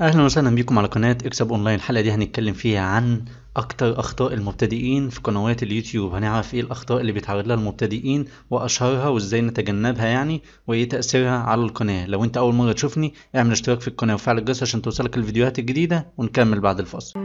اهلا وسهلا بيكم على قناه اكسب اونلاين الحلقه دي هنتكلم فيها عن اكتر اخطاء المبتدئين في قنوات اليوتيوب هنعرف ايه الاخطاء اللي بيتعرض لها المبتدئين واشهرها وازاي نتجنبها يعني وايه تاثيرها على القناه لو انت اول مره تشوفني اعمل اشتراك في القناه وفعل الجرس عشان توصلك الفيديوهات الجديده ونكمل بعد الفاصل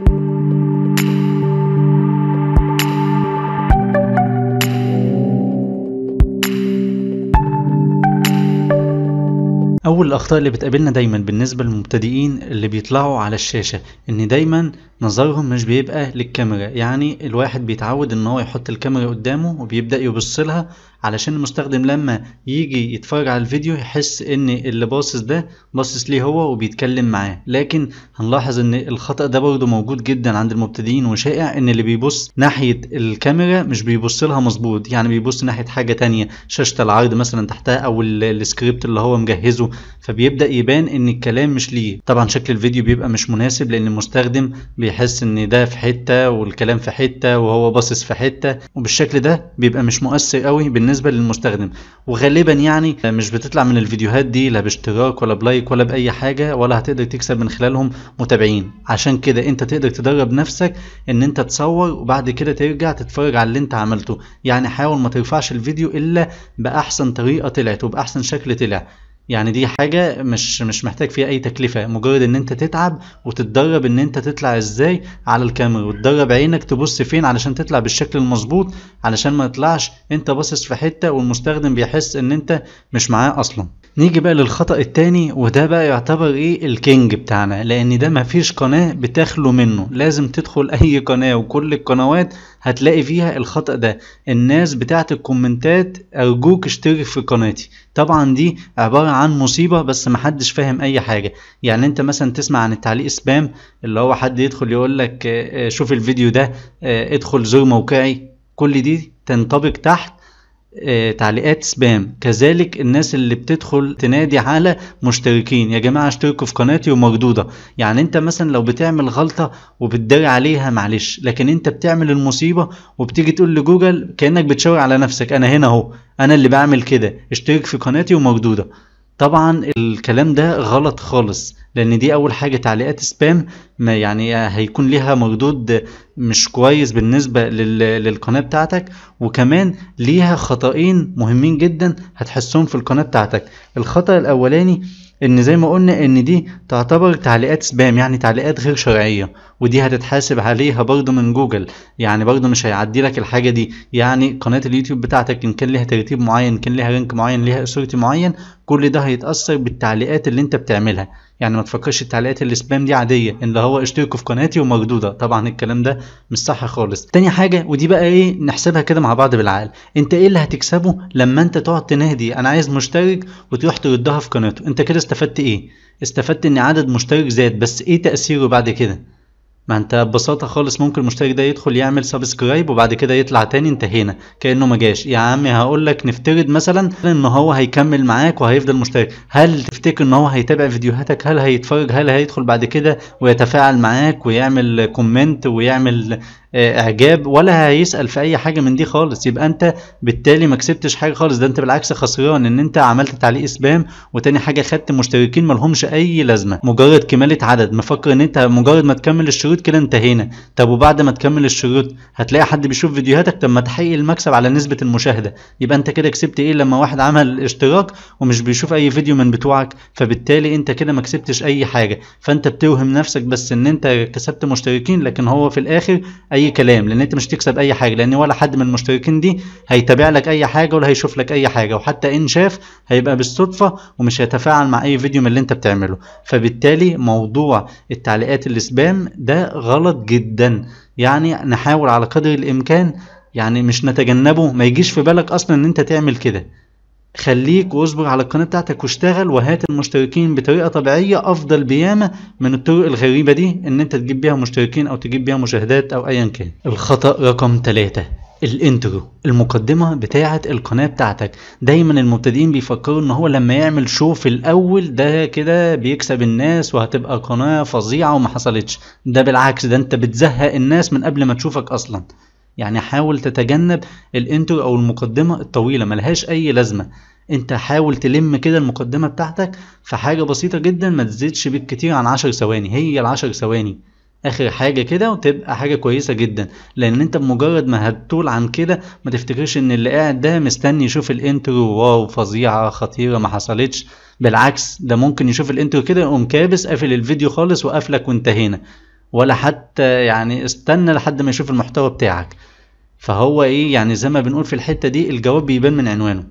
اول الاخطاء اللي بتقابلنا دايما بالنسبه للمبتدئين اللي بيطلعوا على الشاشه ان دايما نظرهم مش بيبقى للكاميرا يعني الواحد بيتعود ان هو يحط الكاميرا قدامه وبيبدأ يبص لها علشان المستخدم لما يجي يتفرج على الفيديو يحس ان اللي باصص ده باصص ليه هو وبيتكلم معاه لكن هنلاحظ ان الخطأ ده برضه موجود جدا عند المبتدئين وشائع ان اللي بيبص ناحية الكاميرا مش بيبص لها مظبوط يعني بيبص ناحية حاجة تانية شاشة العرض مثلا تحتها او السكريبت اللي هو مجهزه فبيبدأ يبان ان الكلام مش ليه طبعا شكل الفيديو بيبقى مش مناسب لان المستخدم بي بيحس ان ده في حته والكلام في حته وهو باصص في حته وبالشكل ده بيبقى مش مؤثر قوي بالنسبه للمستخدم وغالبا يعني مش بتطلع من الفيديوهات دي لا باشتراك ولا بلايك ولا باي حاجه ولا هتقدر تكسب من خلالهم متابعين عشان كده انت تقدر تدرب نفسك ان انت تصور وبعد كده ترجع تتفرج على اللي انت عملته يعني حاول ما ترفعش الفيديو الا باحسن طريقه طلعت وباحسن شكل طلع يعني دي حاجة مش مش محتاج فيها أي تكلفة مجرد إن أنت تتعب وتتدرب إن أنت تطلع إزاي على الكاميرا وتدرب عينك تبص فين علشان تطلع بالشكل المظبوط علشان ما تطلعش أنت باصص في حتة والمستخدم بيحس إن أنت مش معاه أصلا نيجي بقى للخطأ التاني وده بقى يعتبر إيه الكينج بتاعنا لأن ده مفيش قناة بتخلو منه لازم تدخل أي قناة وكل القنوات هتلاقي فيها الخطأ ده الناس بتاعت الكومنتات أرجوك اشترك في قناتي طبعا دي عبارة عن مصيبة بس محدش فاهم أي حاجة يعني أنت مثلا تسمع عن التعليق سبام اللي هو حد يدخل يقول لك آه، آه، شوف الفيديو ده آه، ادخل زور موقعي كل دي تنطبق تحت آه، تعليقات سبام كذلك الناس اللي بتدخل تنادي على مشتركين يا جماعه اشتركوا في قناتي ومردوده يعني انت مثلا لو بتعمل غلطه وبتداري عليها معلش لكن انت بتعمل المصيبه وبتيجي تقول لجوجل كانك بتشاور على نفسك انا هنا اهو انا اللي بعمل كده اشترك في قناتي ومردوده طبعا الكلام ده غلط خالص لان دي اول حاجه تعليقات سبام ما يعني هيكون ليها مردود مش كويس بالنسبه للقناه بتاعتك وكمان ليها خطأين مهمين جدا هتحسهم في القناه بتاعتك الخطأ الاولاني ان زي ما قلنا ان دي تعتبر تعليقات سبام يعني تعليقات غير شرعيه ودي هتتحاسب عليها برضه من جوجل يعني برضه مش هيعدي لك الحاجه دي يعني قناه اليوتيوب بتاعتك ان كان لها ترتيب معين ان كان لها رنك معين لها اسورتي معين كل ده هيتاثر بالتعليقات اللي انت بتعملها يعني ما تفكرش التعليقات السبام دي عاديه اللي هو اشتركوا في قناتي ومردوده طبعا الكلام ده مش صح خالص تاني حاجه ودي بقى ايه نحسبها كده مع بعض بالعقل انت ايه اللي هتكسبه لما انت تقعد تنادي انا عايز مشترك وتروح تردها في قناته انت كده استفدت ايه استفدت ان عدد مشترك زاد بس ايه تاثيره بعد كده ما انت ببساطة خالص ممكن المشترك ده يدخل يعمل سبسكرايب وبعد كده يطلع تاني انتهينا كأنه ما جاش يا عمي هقول لك نفترض مثلا ان هو هيكمل معاك وهيفضل مشترك هل تفتكر ان هو هيتابع فيديوهاتك هل هيتفرج هل هيدخل بعد كده ويتفاعل معاك ويعمل كومنت ويعمل آه، اعجاب ولا هيسال في اي حاجه من دي خالص يبقى انت بالتالي ما كسبتش حاجه خالص ده انت بالعكس خسران ان انت عملت تعليق سبام وتاني حاجه خدت مشتركين لهمش اي لازمه مجرد كماله عدد مفكر ان انت مجرد ما تكمل الشروط الشروط كده انتهينا طب وبعد ما تكمل الشروط هتلاقي حد بيشوف فيديوهاتك طب ما تحقق المكسب على نسبه المشاهده يبقى انت كده كسبت ايه لما واحد عمل اشتراك ومش بيشوف اي فيديو من بتوعك فبالتالي انت كده ما كسبتش اي حاجه فانت بتوهم نفسك بس ان انت كسبت مشتركين لكن هو في الاخر اي كلام لان انت مش تكسب اي حاجه لان ولا حد من المشتركين دي هيتابع لك اي حاجه ولا هيشوف لك اي حاجه وحتى ان شاف هيبقى بالصدفه ومش هيتفاعل مع اي فيديو من اللي انت بتعمله فبالتالي موضوع التعليقات السبام ده ده غلط جدا يعني نحاول على قدر الامكان يعني مش نتجنبه ما يجيش في بالك اصلا ان انت تعمل كده خليك واصبر على القناه بتاعتك واشتغل وهات المشتركين بطريقه طبيعيه افضل بياما من الطرق الغريبه دي ان انت تجيب بيها مشتركين او تجيب بيها مشاهدات او ايا كان الخطا رقم ثلاثة الانترو المقدمة بتاعة القناة بتاعتك دايما المبتدئين بيفكروا ان هو لما يعمل شو في الاول ده كده بيكسب الناس وهتبقى قناة فظيعة وما حصلتش ده بالعكس ده انت بتزهق الناس من قبل ما تشوفك اصلا يعني حاول تتجنب الانترو او المقدمة الطويلة ملهاش اي لازمة انت حاول تلم كده المقدمة بتاعتك في حاجة بسيطة جدا ما تزيدش بالكتير عن عشر ثواني هي العشر ثواني اخر حاجه كده وتبقى حاجه كويسه جدا لان انت بمجرد ما هتطول عن كده ما تفتكرش ان اللي قاعد ده مستني يشوف الانترو واو فظيعه خطيره ما حصلتش بالعكس ده ممكن يشوف الانترو كده يقوم كابس قافل الفيديو خالص وقافلك وانتهينا ولا حتى يعني استنى لحد ما يشوف المحتوى بتاعك فهو ايه يعني زي ما بنقول في الحته دي الجواب بيبان من عنوانه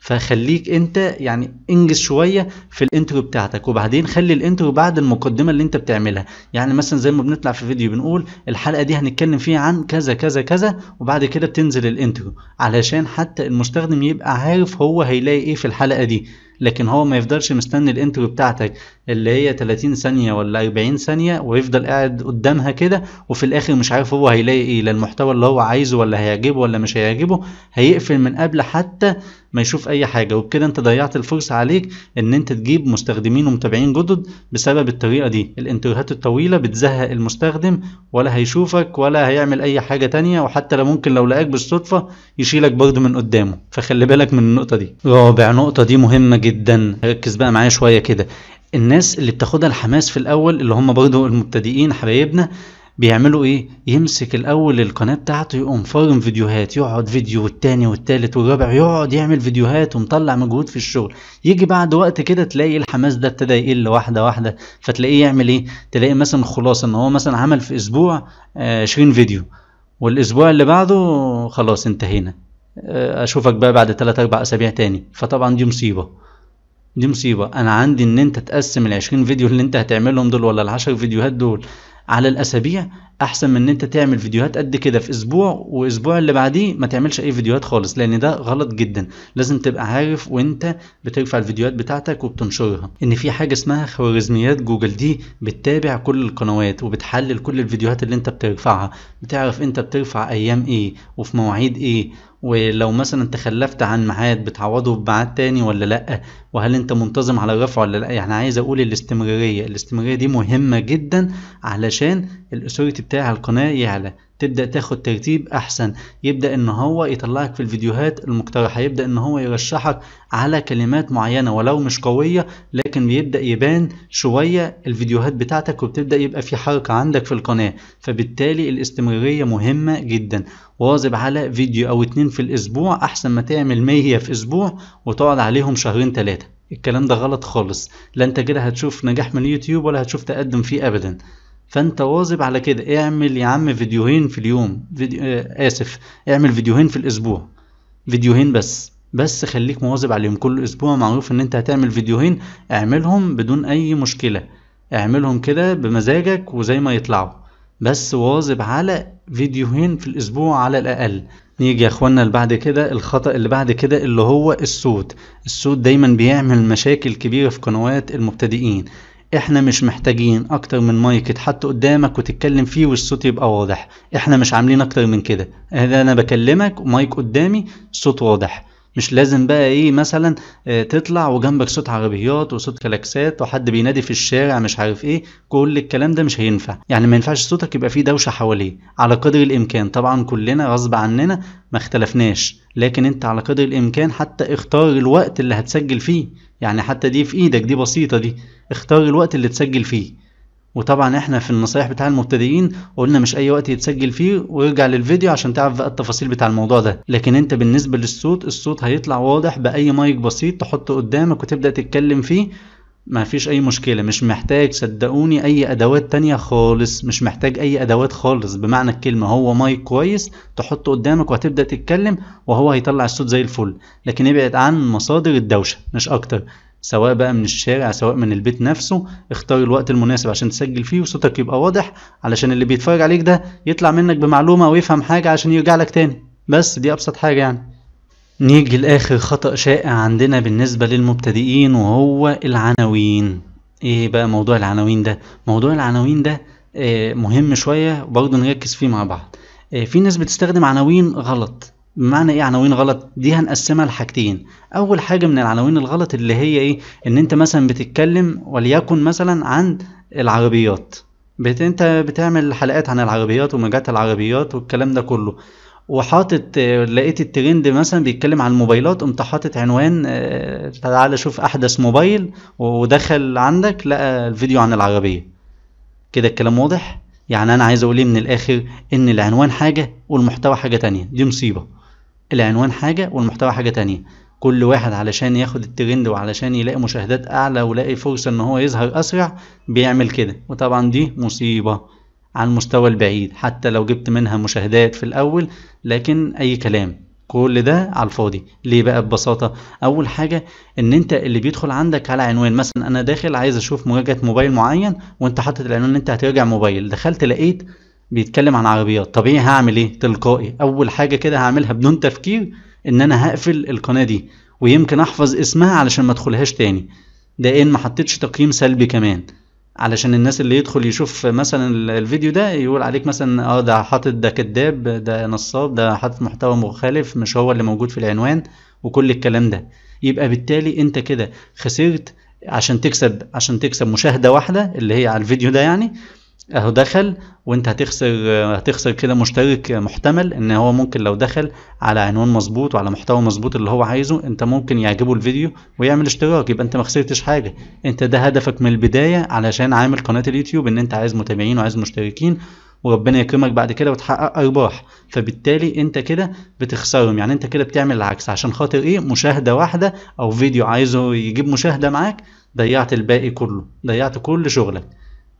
فخليك انت يعني انجز شويه في الانترو بتاعتك وبعدين خلي الانترو بعد المقدمه اللي انت بتعملها يعني مثلا زي ما بنطلع في فيديو بنقول الحلقه دي هنتكلم فيها عن كذا كذا كذا وبعد كده بتنزل الانترو علشان حتى المستخدم يبقى عارف هو هيلاقي ايه في الحلقه دي لكن هو ما يفضلش مستني الانترو بتاعتك اللي هي 30 ثانية ولا 40 ثانية ويفضل قاعد قدامها كده وفي الاخر مش عارف هو هيلاقي ايه للمحتوى اللي هو عايزه ولا هيعجبه ولا مش هيعجبه هيقفل من قبل حتى ما يشوف اي حاجه وبكده انت ضيعت الفرصه عليك ان انت تجيب مستخدمين ومتابعين جدد بسبب الطريقه دي الانتروهات الطويله بتزهق المستخدم ولا هيشوفك ولا هيعمل اي حاجه تانية وحتى لو ممكن لو لقاك بالصدفه يشيلك برضه من قدامه فخلي بالك من النقطه دي رابع نقطه دي مهمه جدا ركز بقى معايا شويه كده الناس اللي بتاخدها الحماس في الاول اللي هم برضه المبتدئين حبايبنا بيعملوا ايه يمسك الاول القناه بتاعته يقوم فارم فيديوهات يقعد فيديو والتاني والتالت والرابع يقعد يعمل فيديوهات ومطلع مجهود في الشغل يجي بعد وقت كده تلاقي الحماس ده ابتدى يقل واحده واحده فتلاقيه يعمل ايه تلاقي مثلا خلاص ان هو مثلا عمل في اسبوع 20 آه، فيديو والاسبوع اللي بعده خلاص انتهينا آه، اشوفك بقى بعد 3 4 اسابيع تاني فطبعا دي مصيبه دي مصيبه انا عندي ان انت تقسم ال 20 فيديو اللي انت هتعملهم دول ولا ال 10 فيديوهات دول على الأسابيع احسن من ان انت تعمل فيديوهات قد كده في اسبوع واسبوع اللي بعديه ما تعملش اي فيديوهات خالص لان ده غلط جدا لازم تبقى عارف وانت بترفع الفيديوهات بتاعتك وبتنشرها ان في حاجه اسمها خوارزميات جوجل دي بتتابع كل القنوات وبتحلل كل الفيديوهات اللي انت بترفعها بتعرف انت بترفع ايام ايه وفي مواعيد ايه ولو مثلا تخلفت عن ميعاد بتعوضه بميعاد تاني ولا لا وهل انت منتظم على الرفع ولا لا يعني عايز اقول الاستمراريه الاستمراريه دي مهمه جدا علشان الاثوريتي بتاع القناه يعلى تبدا تاخد ترتيب احسن يبدا ان هو يطلعك في الفيديوهات المقترحه يبدا ان هو يرشحك على كلمات معينه ولو مش قويه لكن بيبدا يبان شويه الفيديوهات بتاعتك وبتبدا يبقى في حركه عندك في القناه فبالتالي الاستمراريه مهمه جدا واظب على فيديو او اتنين في الاسبوع احسن ما تعمل 100 في اسبوع وتقعد عليهم شهرين ثلاثه الكلام ده غلط خالص لا انت كده هتشوف نجاح من اليوتيوب ولا هتشوف تقدم فيه ابدا فانت واظب على كده اعمل يا عم فيديوهين في اليوم فيديو... آه، اسف اعمل فيديوهين في الاسبوع فيديوهين بس بس خليك مواظب عليهم كل اسبوع معروف ان انت هتعمل فيديوهين اعملهم بدون اي مشكله اعملهم كده بمزاجك وزي ما يطلعوا بس واظب على فيديوهين في الاسبوع على الاقل نيجي يا اخوانا اللي بعد كده الخطا اللي بعد كده اللي هو الصوت الصوت دايما بيعمل مشاكل كبيره في قنوات المبتدئين احنا مش محتاجين اكتر من مايك يتحط قدامك وتتكلم فيه والصوت يبقى واضح احنا مش عاملين اكتر من كده انا بكلمك مايك قدامي صوت واضح مش لازم بقى ايه مثلا آه، تطلع وجنبك صوت عربيات وصوت كلاكسات وحد بينادي في الشارع مش عارف ايه كل الكلام ده مش هينفع يعني ما ينفعش صوتك يبقى فيه دوشه حواليه على قدر الامكان طبعا كلنا غصب عننا ما اختلفناش لكن انت على قدر الامكان حتى اختار الوقت اللي هتسجل فيه يعني حتى دي في ايدك دي بسيطه دي اختار الوقت اللي تسجل فيه وطبعا احنا في النصايح بتاع المبتدئين قلنا مش اي وقت يتسجل فيه ويرجع للفيديو عشان تعرف بقى التفاصيل بتاع الموضوع ده لكن انت بالنسبه للصوت الصوت هيطلع واضح باي مايك بسيط تحطه قدامك وتبدا تتكلم فيه ما فيش اي مشكلة مش محتاج صدقوني اي ادوات تانية خالص مش محتاج اي ادوات خالص بمعنى الكلمة هو مايك كويس تحطه قدامك وهتبدأ تتكلم وهو هيطلع الصوت زي الفل لكن ابعد عن مصادر الدوشة مش اكتر سواء بقى من الشارع سواء من البيت نفسه اختار الوقت المناسب عشان تسجل فيه وصوتك يبقى واضح علشان اللي بيتفرج عليك ده يطلع منك بمعلومة ويفهم حاجة عشان يرجع لك تاني بس دي أبسط حاجة يعني نيجي لآخر خطأ شائع عندنا بالنسبة للمبتدئين وهو العناوين ايه بقى موضوع العناوين ده موضوع العناوين ده آه، مهم شوية وبرضه نركز فيه مع بعض آه، في ناس بتستخدم عناوين غلط معنى ايه عناوين غلط دي هنقسمها لحاجتين اول حاجه من العناوين الغلط اللي هي ايه ان انت مثلا بتتكلم وليكن مثلا عن العربيات بت انت بتعمل حلقات عن العربيات ومجات العربيات والكلام ده كله وحاطط لقيت الترند مثلا بيتكلم عن الموبايلات قمت حاطط عنوان آه، تعالى شوف احدث موبايل ودخل عندك لقى الفيديو عن العربيه كده الكلام واضح يعني انا عايز اقول ايه من الاخر ان العنوان حاجه والمحتوى حاجه تانية دي مصيبه العنوان حاجة والمحتوى حاجة تانية كل واحد علشان ياخد الترند وعلشان يلاقي مشاهدات اعلى ويلاقي فرصة ان هو يظهر اسرع بيعمل كده وطبعا دي مصيبة على المستوى البعيد حتى لو جبت منها مشاهدات في الاول لكن اي كلام كل ده على الفاضي ليه بقى ببساطه اول حاجه ان انت اللي بيدخل عندك على عنوان مثلا انا داخل عايز اشوف مراجعه موبايل معين وانت حاطط العنوان ان انت هتراجع موبايل دخلت لقيت بيتكلم عن عربيات طب ايه هعمل ايه تلقائي اول حاجه كده هعملها بدون تفكير ان انا هقفل القناه دي ويمكن احفظ اسمها علشان ما ادخلهاش تاني ده ان ما حطيتش تقييم سلبي كمان علشان الناس اللي يدخل يشوف مثلا الفيديو ده يقول عليك مثلا اه ده حاطط ده كذاب ده نصاب ده حاطط محتوى مخالف مش هو اللي موجود في العنوان وكل الكلام ده يبقى بالتالي انت كده خسرت عشان تكسب عشان تكسب مشاهده واحده اللي هي على الفيديو ده يعني اهو دخل وانت هتخسر هتخسر كده مشترك محتمل ان هو ممكن لو دخل على عنوان مظبوط وعلى محتوى مظبوط اللي هو عايزه انت ممكن يعجبه الفيديو ويعمل اشتراك يبقى انت ما خسرتش حاجه انت ده هدفك من البدايه علشان عامل قناه اليوتيوب ان انت عايز متابعين وعايز مشتركين وربنا يكرمك بعد كده وتحقق ارباح فبالتالي انت كده بتخسرهم يعني انت كده بتعمل العكس عشان خاطر ايه مشاهده واحده او فيديو عايزه يجيب مشاهده معاك ضيعت الباقي كله ضيعت كل شغلك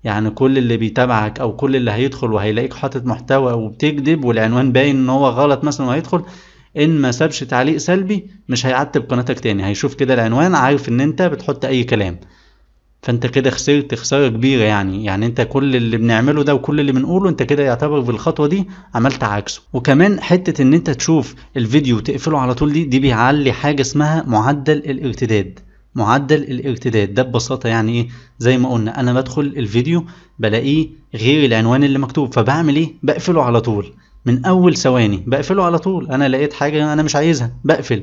يعني كل اللي بيتابعك او كل اللي هيدخل وهيلاقيك حاطط محتوى وبتكذب والعنوان باين ان هو غلط مثلا وهيدخل ان ما سابش تعليق سلبي مش هيعتب قناتك تاني هيشوف كده العنوان عارف ان انت بتحط اي كلام فانت كده خسرت خساره كبيره يعني يعني انت كل اللي بنعمله ده وكل اللي بنقوله انت كده يعتبر بالخطوه دي عملت عكسه وكمان حته ان انت تشوف الفيديو وتقفله على طول دي دي بيعلي حاجه اسمها معدل الارتداد معدل الارتداد ده ببساطه يعني ايه زي ما قلنا انا بدخل الفيديو بلاقيه غير العنوان اللي مكتوب فبعمل ايه بقفله على طول من اول ثواني بقفله على طول انا لقيت حاجه انا مش عايزها بقفل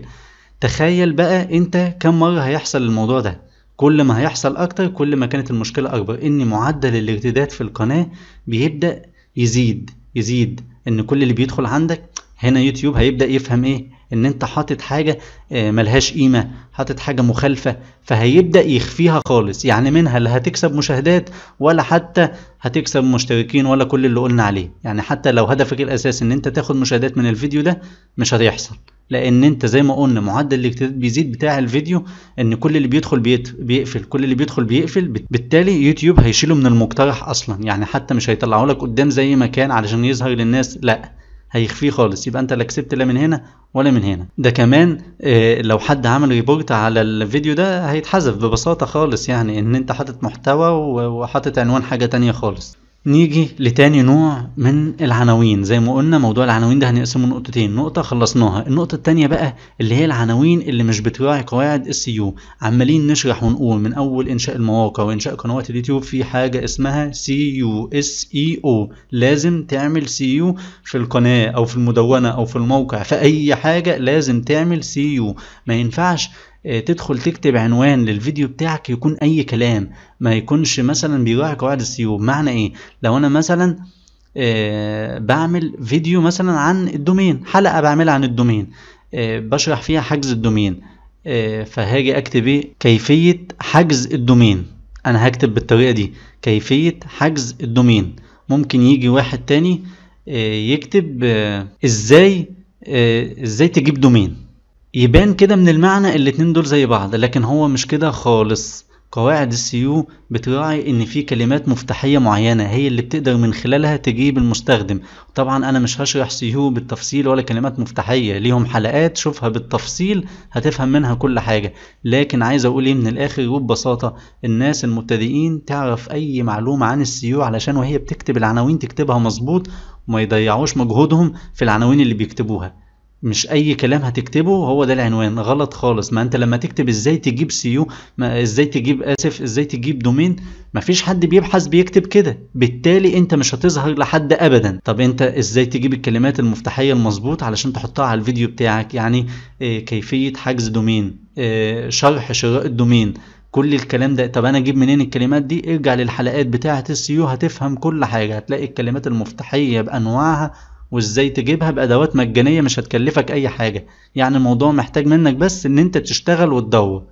تخيل بقى انت كم مره هيحصل الموضوع ده كل ما هيحصل اكتر كل ما كانت المشكله اكبر ان معدل الارتداد في القناه بيبدا يزيد يزيد ان كل اللي بيدخل عندك هنا يوتيوب هيبدا يفهم ايه ان انت حاطط حاجه آه، ملهاش قيمه حاطط حاجه مخالفه فهيبدا يخفيها خالص يعني منها لا هتكسب مشاهدات ولا حتى هتكسب مشتركين ولا كل اللي قلنا عليه يعني حتى لو هدفك الاساسي ان انت تاخد مشاهدات من الفيديو ده مش هيحصل لان انت زي ما قلنا معدل الاكتئاب بيزيد بتاع الفيديو ان كل اللي بيدخل بيقفل كل اللي بيدخل بيقفل بالتالي يوتيوب هيشيله من المقترح اصلا يعني حتى مش هيطلعه لك قدام زي ما كان علشان يظهر للناس لا هيخفيه خالص يبقى انت لا كسبت لا من هنا ولا من هنا ده كمان اه لو حد عمل ريبورت على الفيديو ده هيتحذف ببساطه خالص يعني ان انت حاطط محتوى وحاطط عنوان حاجه تانية خالص نيجي لتاني نوع من العناوين زي ما قلنا موضوع العناوين ده هنقسمه نقطتين نقطة خلصناها النقطة التانية بقى اللي هي العناوين اللي مش بتراعي قواعد اس يو عمالين نشرح ونقول من أول إنشاء المواقع وإنشاء قنوات اليوتيوب في حاجة اسمها سي يو اس اي او لازم تعمل سي يو في القناة أو في المدونة أو في الموقع في أي حاجة لازم تعمل سي يو ما ينفعش آه، تدخل تكتب عنوان للفيديو بتاعك يكون اي كلام ما يكونش مثلا بيراعي قواعد السيو بمعنى ايه لو انا مثلا آه، بعمل فيديو مثلا عن الدومين حلقه بعملها عن الدومين آه، بشرح فيها حجز الدومين فهاجي اكتب ايه كيفيه حجز الدومين انا هكتب بالطريقه دي كيفيه حجز الدومين ممكن يجي واحد تاني يكتب ازاي ازاي تجيب دومين يبان كده من المعنى الاتنين دول زي بعض لكن هو مش كده خالص قواعد السيو بتراعي ان في كلمات مفتاحية معينة هي اللي بتقدر من خلالها تجيب المستخدم طبعا انا مش هشرح سيو بالتفصيل ولا كلمات مفتاحية ليهم حلقات شوفها بالتفصيل هتفهم منها كل حاجة لكن عايز اقول ايه من الاخر وببساطة الناس المبتدئين تعرف اي معلومة عن السيو علشان وهي بتكتب العناوين تكتبها مظبوط وما يضيعوش مجهودهم في العناوين اللي بيكتبوها مش اي كلام هتكتبه هو ده العنوان غلط خالص ما انت لما تكتب ازاي تجيب سي يو ازاي تجيب اسف ازاي تجيب دومين مفيش حد بيبحث بيكتب كده بالتالي انت مش هتظهر لحد ابدا طب انت ازاي تجيب الكلمات المفتاحيه المظبوط علشان تحطها على الفيديو بتاعك يعني آه، كيفيه حجز دومين آه، شرح شراء الدومين كل الكلام ده طب انا اجيب منين الكلمات دي ارجع للحلقات بتاعه السيو هتفهم كل حاجه هتلاقي الكلمات المفتاحيه بانواعها وازاي تجيبها بادوات مجانيه مش هتكلفك اي حاجه يعني الموضوع محتاج منك بس ان انت تشتغل وتدور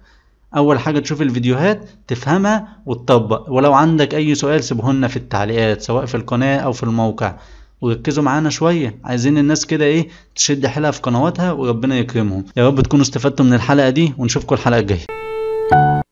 اول حاجه تشوف الفيديوهات تفهمها وتطبق ولو عندك اي سؤال سيبه لنا في التعليقات سواء في القناه او في الموقع وركزوا معانا شويه عايزين الناس كده ايه تشد حيلها في قنواتها وربنا يكرمهم يا رب تكونوا استفدتوا من الحلقه دي ونشوفكم الحلقه الجايه